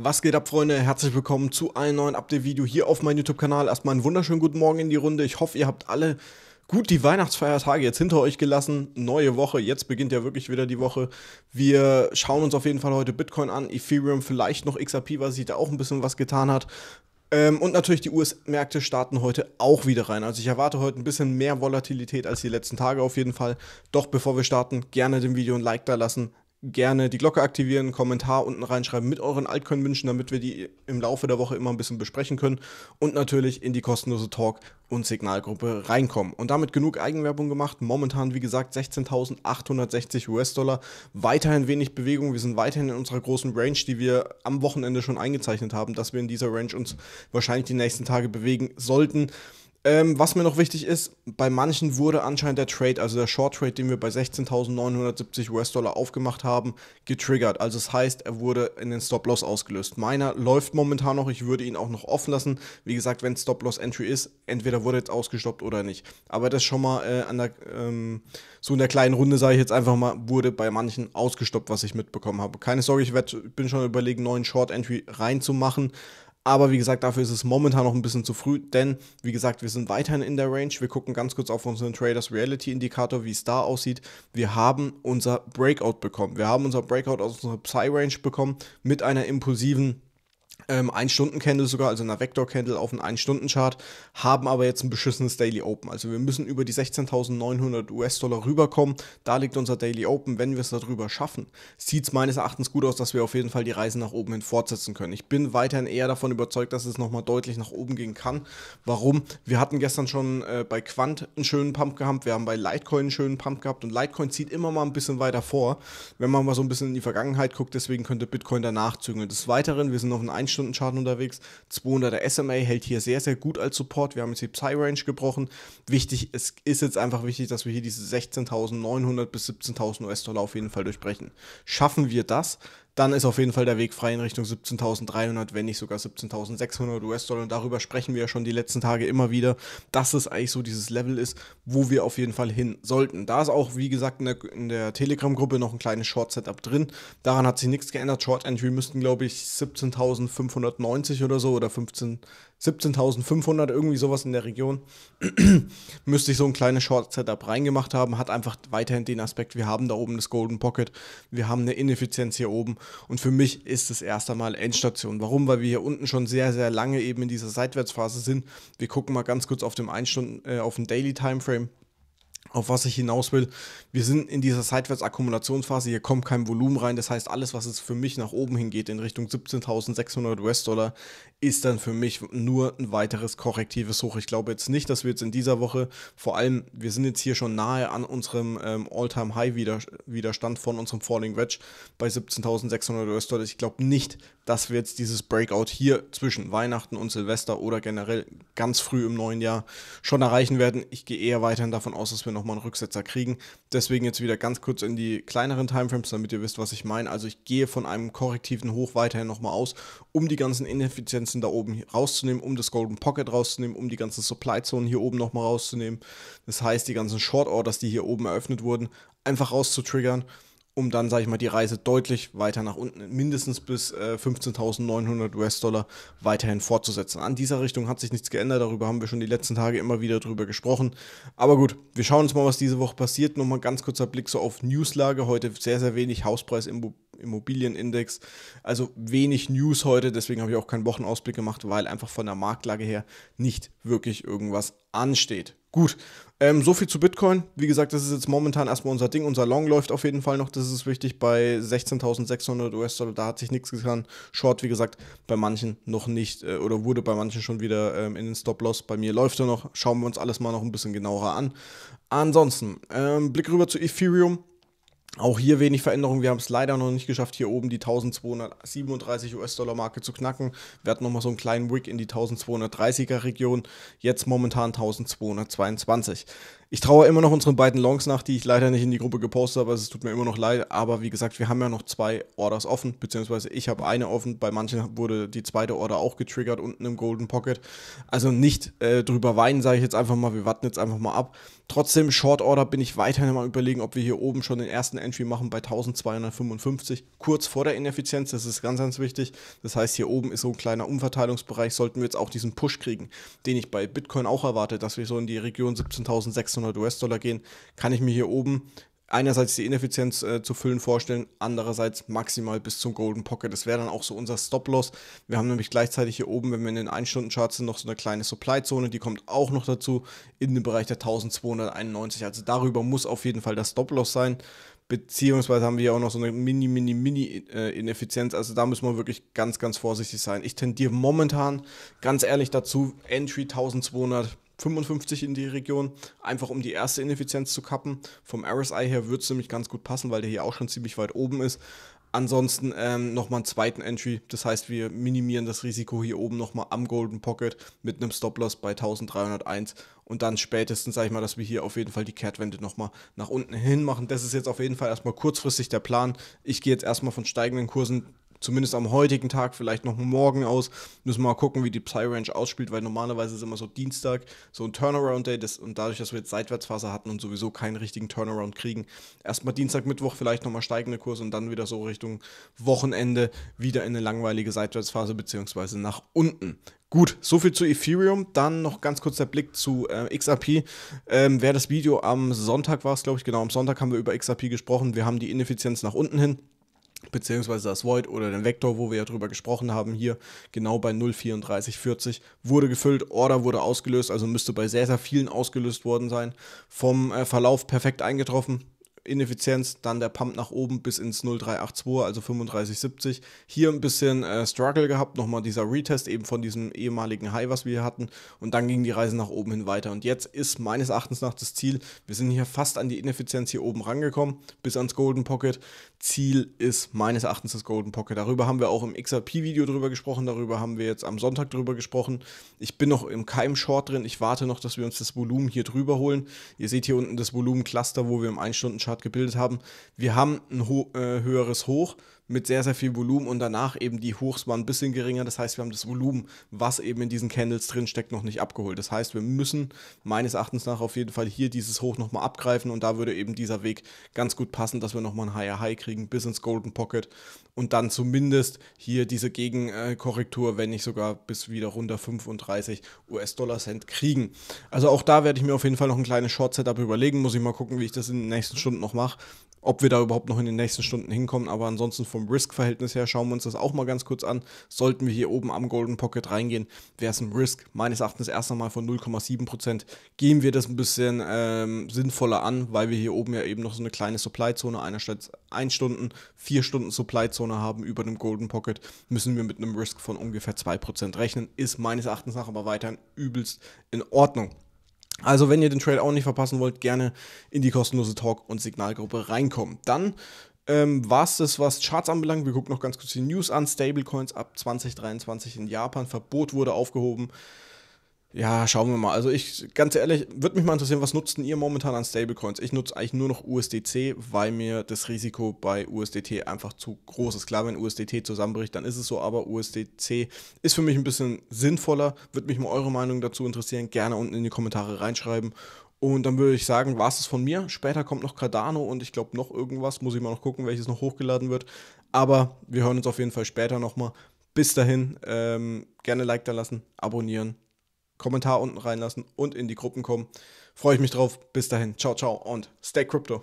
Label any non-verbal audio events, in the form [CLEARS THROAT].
Was geht ab, Freunde? Herzlich willkommen zu einem neuen Update-Video hier auf meinem YouTube-Kanal. Erstmal einen wunderschönen guten Morgen in die Runde. Ich hoffe, ihr habt alle gut die Weihnachtsfeiertage jetzt hinter euch gelassen. Neue Woche, jetzt beginnt ja wirklich wieder die Woche. Wir schauen uns auf jeden Fall heute Bitcoin an, Ethereum, vielleicht noch XRP, weil sich da auch ein bisschen was getan hat. Ähm, und natürlich die US-Märkte starten heute auch wieder rein. Also ich erwarte heute ein bisschen mehr Volatilität als die letzten Tage auf jeden Fall. Doch bevor wir starten, gerne dem Video ein Like da lassen gerne die Glocke aktivieren, einen Kommentar unten reinschreiben mit euren Altcoin-Wünschen, damit wir die im Laufe der Woche immer ein bisschen besprechen können und natürlich in die kostenlose Talk- und Signalgruppe reinkommen. Und damit genug Eigenwerbung gemacht. Momentan, wie gesagt, 16.860 US-Dollar. Weiterhin wenig Bewegung. Wir sind weiterhin in unserer großen Range, die wir am Wochenende schon eingezeichnet haben, dass wir in dieser Range uns wahrscheinlich die nächsten Tage bewegen sollten. Ähm, was mir noch wichtig ist, bei manchen wurde anscheinend der Trade, also der Short Trade, den wir bei 16.970 US-Dollar aufgemacht haben, getriggert. Also das heißt, er wurde in den Stop-Loss ausgelöst. Meiner läuft momentan noch, ich würde ihn auch noch offen lassen. Wie gesagt, wenn Stop-Loss-Entry ist, entweder wurde jetzt ausgestoppt oder nicht. Aber das schon mal äh, an der, ähm, so in der kleinen Runde, sage ich jetzt einfach mal, wurde bei manchen ausgestoppt, was ich mitbekommen habe. Keine Sorge, ich werd, bin schon überlegen, neuen Short-Entry reinzumachen. Aber wie gesagt, dafür ist es momentan noch ein bisschen zu früh, denn wie gesagt, wir sind weiterhin in der Range. Wir gucken ganz kurz auf unseren Traders Reality Indikator, wie es da aussieht. Wir haben unser Breakout bekommen. Wir haben unser Breakout aus unserer Psy Range bekommen mit einer impulsiven ähm, Ein-Stunden-Candle sogar, also einer Vector-Candle auf einen Ein-Stunden-Chart, haben aber jetzt ein beschissenes Daily Open. Also wir müssen über die 16.900 US-Dollar rüberkommen. Da liegt unser Daily Open. Wenn wir es darüber schaffen, sieht es meines Erachtens gut aus, dass wir auf jeden Fall die Reise nach oben hin fortsetzen können. Ich bin weiterhin eher davon überzeugt, dass es nochmal deutlich nach oben gehen kann. Warum? Wir hatten gestern schon äh, bei Quant einen schönen Pump gehabt, wir haben bei Litecoin einen schönen Pump gehabt und Litecoin zieht immer mal ein bisschen weiter vor, wenn man mal so ein bisschen in die Vergangenheit guckt. Deswegen könnte Bitcoin danach zügeln. Des Weiteren, wir sind auf einen Einstieg Stunden Schaden unterwegs. 200er SMA hält hier sehr, sehr gut als Support. Wir haben jetzt die Psy-Range gebrochen. Wichtig ist, ist jetzt einfach wichtig, dass wir hier diese 16.900 bis 17.000 US-Dollar auf jeden Fall durchbrechen. Schaffen wir das, dann ist auf jeden Fall der Weg frei in Richtung 17.300, wenn nicht sogar 17.600 US-Dollar. Und darüber sprechen wir ja schon die letzten Tage immer wieder, dass es eigentlich so dieses Level ist, wo wir auf jeden Fall hin sollten. Da ist auch, wie gesagt, in der, in der Telegram-Gruppe noch ein kleines Short-Setup drin. Daran hat sich nichts geändert. Short-Entry müssten, glaube ich, 17.590 oder so oder 15. 17.500, irgendwie sowas in der Region, [CLEARS THROAT] müsste ich so ein kleines Short-Setup reingemacht haben, hat einfach weiterhin den Aspekt, wir haben da oben das Golden Pocket, wir haben eine Ineffizienz hier oben und für mich ist es erst einmal Endstation. Warum? Weil wir hier unten schon sehr, sehr lange eben in dieser Seitwärtsphase sind. Wir gucken mal ganz kurz auf dem 1 äh, auf dem Daily Timeframe auf was ich hinaus will, wir sind in dieser Seitwärtsakkumulationsphase, hier kommt kein Volumen rein, das heißt, alles, was es für mich nach oben hingeht, in Richtung 17.600 US-Dollar, ist dann für mich nur ein weiteres korrektives Hoch. Ich glaube jetzt nicht, dass wir jetzt in dieser Woche, vor allem, wir sind jetzt hier schon nahe an unserem ähm, All-Time-High-Widerstand von unserem Falling Wedge bei 17.600 US-Dollar. Ich glaube nicht, dass wir jetzt dieses Breakout hier zwischen Weihnachten und Silvester oder generell ganz früh im neuen Jahr schon erreichen werden. Ich gehe eher weiterhin davon aus, dass wir nochmal einen Rücksetzer kriegen. Deswegen jetzt wieder ganz kurz in die kleineren Timeframes, damit ihr wisst, was ich meine. Also ich gehe von einem korrektiven Hoch weiterhin nochmal aus, um die ganzen Ineffizienzen da oben rauszunehmen, um das Golden Pocket rauszunehmen, um die ganzen Supply Zonen hier oben nochmal rauszunehmen. Das heißt, die ganzen Short Orders, die hier oben eröffnet wurden, einfach rauszutriggern um dann, sage ich mal, die Reise deutlich weiter nach unten, mindestens bis äh, 15.900 US-Dollar weiterhin fortzusetzen. An dieser Richtung hat sich nichts geändert, darüber haben wir schon die letzten Tage immer wieder drüber gesprochen. Aber gut, wir schauen uns mal, was diese Woche passiert. Nochmal ganz kurzer Blick so auf Newslage. Heute sehr, sehr wenig Hauspreis im Immobilienindex. Also wenig News heute, deswegen habe ich auch keinen Wochenausblick gemacht, weil einfach von der Marktlage her nicht wirklich irgendwas ansteht. Gut, ähm, so viel zu Bitcoin. Wie gesagt, das ist jetzt momentan erstmal unser Ding. Unser Long läuft auf jeden Fall noch. Das ist wichtig bei 16.600 US-Dollar. Da hat sich nichts getan. Short, wie gesagt, bei manchen noch nicht äh, oder wurde bei manchen schon wieder ähm, in den Stop-Loss. Bei mir läuft er noch. Schauen wir uns alles mal noch ein bisschen genauer an. Ansonsten, ähm, Blick rüber zu Ethereum. Auch hier wenig Veränderung. Wir haben es leider noch nicht geschafft, hier oben die 1237 US-Dollar-Marke zu knacken. Wir hatten nochmal so einen kleinen Wick in die 1230er-Region. Jetzt momentan 1222. Ich traue immer noch unseren beiden Longs nach, die ich leider nicht in die Gruppe gepostet habe. Also es tut mir immer noch leid. Aber wie gesagt, wir haben ja noch zwei Orders offen, beziehungsweise ich habe eine offen. Bei manchen wurde die zweite Order auch getriggert unten im Golden Pocket. Also nicht äh, drüber weinen, sage ich jetzt einfach mal. Wir warten jetzt einfach mal ab. Trotzdem, Short Order bin ich weiterhin mal überlegen, ob wir hier oben schon den ersten Entry machen bei 1255, kurz vor der Ineffizienz. Das ist ganz, ganz wichtig. Das heißt, hier oben ist so ein kleiner Umverteilungsbereich. Sollten wir jetzt auch diesen Push kriegen, den ich bei Bitcoin auch erwarte, dass wir so in die Region 17.600 600 US-Dollar gehen, kann ich mir hier oben einerseits die Ineffizienz äh, zu füllen vorstellen, andererseits maximal bis zum Golden Pocket. Das wäre dann auch so unser Stop-Loss. Wir haben nämlich gleichzeitig hier oben, wenn wir in den 1-Stunden-Charts sind, noch so eine kleine Supply-Zone, die kommt auch noch dazu in den Bereich der 1291. Also darüber muss auf jeden Fall das Stop-Loss sein. Beziehungsweise haben wir ja auch noch so eine mini, mini, mini äh, Ineffizienz. Also da müssen wir wirklich ganz, ganz vorsichtig sein. Ich tendiere momentan ganz ehrlich dazu, Entry 1255 in die Region, einfach um die erste Ineffizienz zu kappen. Vom RSI her würde es nämlich ganz gut passen, weil der hier auch schon ziemlich weit oben ist. Ansonsten ähm, nochmal einen zweiten Entry. Das heißt, wir minimieren das Risiko hier oben nochmal am Golden Pocket mit einem Stop-Loss bei 1301 und dann spätestens, sage ich mal, dass wir hier auf jeden Fall die Kehrtwende nochmal nach unten hin machen. Das ist jetzt auf jeden Fall erstmal kurzfristig der Plan. Ich gehe jetzt erstmal von steigenden Kursen zumindest am heutigen Tag, vielleicht noch morgen aus. Müssen wir mal gucken, wie die Psy-Range ausspielt, weil normalerweise ist immer so Dienstag so ein Turnaround-Day. Und dadurch, dass wir jetzt Seitwärtsphase hatten und sowieso keinen richtigen Turnaround kriegen, erstmal Dienstag, Mittwoch vielleicht nochmal steigende Kurse und dann wieder so Richtung Wochenende wieder in eine langweilige Seitwärtsphase beziehungsweise nach unten. Gut, soviel zu Ethereum. Dann noch ganz kurz der Blick zu äh, XRP. Ähm, wer das Video am Sonntag war, glaube ich, genau, am Sonntag haben wir über XRP gesprochen. Wir haben die Ineffizienz nach unten hin beziehungsweise das Void oder den Vektor, wo wir ja drüber gesprochen haben, hier genau bei 0,3440 wurde gefüllt, Order wurde ausgelöst, also müsste bei sehr, sehr vielen ausgelöst worden sein, vom äh, Verlauf perfekt eingetroffen. Ineffizienz, dann der Pump nach oben bis ins 0382, also 3570. Hier ein bisschen äh, Struggle gehabt, nochmal dieser Retest eben von diesem ehemaligen High, was wir hier hatten. Und dann ging die Reise nach oben hin weiter. Und jetzt ist meines Erachtens nach das Ziel, wir sind hier fast an die Ineffizienz hier oben rangekommen, bis ans Golden Pocket. Ziel ist meines Erachtens das Golden Pocket. Darüber haben wir auch im XRP-Video drüber gesprochen, darüber haben wir jetzt am Sonntag drüber gesprochen. Ich bin noch im Keim Short drin, ich warte noch, dass wir uns das Volumen hier drüber holen. Ihr seht hier unten das Volumen-Cluster, wo wir im 1-Stunden-Chart abgebildet haben. Wir haben ein ho äh, höheres Hoch mit sehr, sehr viel Volumen und danach eben die Hochs waren ein bisschen geringer. Das heißt, wir haben das Volumen, was eben in diesen Candles drin steckt, noch nicht abgeholt. Das heißt, wir müssen meines Erachtens nach auf jeden Fall hier dieses Hoch nochmal abgreifen und da würde eben dieser Weg ganz gut passen, dass wir nochmal ein Higher High kriegen bis ins Golden Pocket und dann zumindest hier diese Gegenkorrektur, wenn nicht sogar bis wieder runter 35 US-Dollar-Cent kriegen. Also auch da werde ich mir auf jeden Fall noch ein kleines Short-Setup überlegen. Muss ich mal gucken, wie ich das in den nächsten Stunden noch mache ob wir da überhaupt noch in den nächsten Stunden hinkommen. Aber ansonsten vom Risk-Verhältnis her schauen wir uns das auch mal ganz kurz an. Sollten wir hier oben am Golden Pocket reingehen, wäre es ein Risk meines Erachtens erst einmal von 0,7%. Gehen wir das ein bisschen ähm, sinnvoller an, weil wir hier oben ja eben noch so eine kleine Supply-Zone, einerseits 1 Stunden, 4 Stunden Supply-Zone haben über dem Golden Pocket, müssen wir mit einem Risk von ungefähr 2% rechnen. Ist meines Erachtens nach aber weiterhin übelst in Ordnung. Also, wenn ihr den Trail auch nicht verpassen wollt, gerne in die kostenlose Talk- und Signalgruppe reinkommen. Dann ähm, war es das, was Charts anbelangt. Wir gucken noch ganz kurz die News an. Stablecoins ab 2023 in Japan. Verbot wurde aufgehoben. Ja, schauen wir mal. Also ich, ganz ehrlich, würde mich mal interessieren, was nutzt ihr momentan an Stablecoins? Ich nutze eigentlich nur noch USDC, weil mir das Risiko bei USDT einfach zu groß ist. Klar, wenn USDT zusammenbricht, dann ist es so, aber USDC ist für mich ein bisschen sinnvoller. Würde mich mal eure Meinung dazu interessieren. Gerne unten in die Kommentare reinschreiben. Und dann würde ich sagen, war es von mir. Später kommt noch Cardano und ich glaube noch irgendwas. Muss ich mal noch gucken, welches noch hochgeladen wird. Aber wir hören uns auf jeden Fall später nochmal. Bis dahin, ähm, gerne Like da lassen, abonnieren Kommentar unten reinlassen und in die Gruppen kommen. Freue ich mich drauf. Bis dahin. Ciao, ciao und stay crypto.